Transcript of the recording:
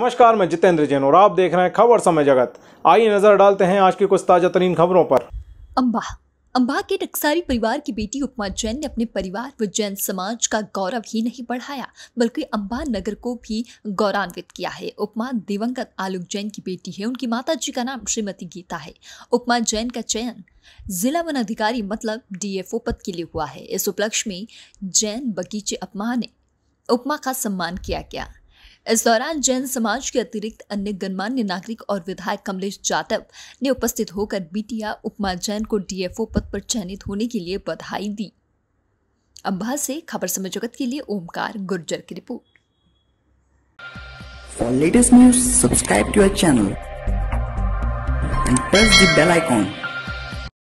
नमस्कार मैं जितेंद्र जैन और आप देख रहे हैं खबर समय जगत आइए नजर डालते हैं आज की कुछ ताजा तरीन खबरों पर अम्बा अम्बा के टकसारी परिवार की बेटी उपमा जैन ने अपने परिवार व जैन समाज का गौरव ही नहीं बढ़ाया बल्कि अम्बा नगर को भी गौरवान्वित किया है उपमा दिवंगत आलोक जैन की बेटी है उनकी माता जी का नाम श्रीमती गीता है उपमा जैन का चयन जिला वन अधिकारी मतलब डीएफओ पद के लिए हुआ है इस उपलक्ष्य में जैन बगीचे अपमा ने उपमा का सम्मान किया गया इस दौरान जैन समाज के अतिरिक्त अन्य गणमान्य नागरिक और विधायक कमलेश जाटव ने उपस्थित होकर बीटिया उपमा जैन को डीएफओ पद पर चयनित होने के लिए बधाई दी अम्बा से खबर समय जगत के लिए ओमकार गुर्जर की रिपोर्ट For latest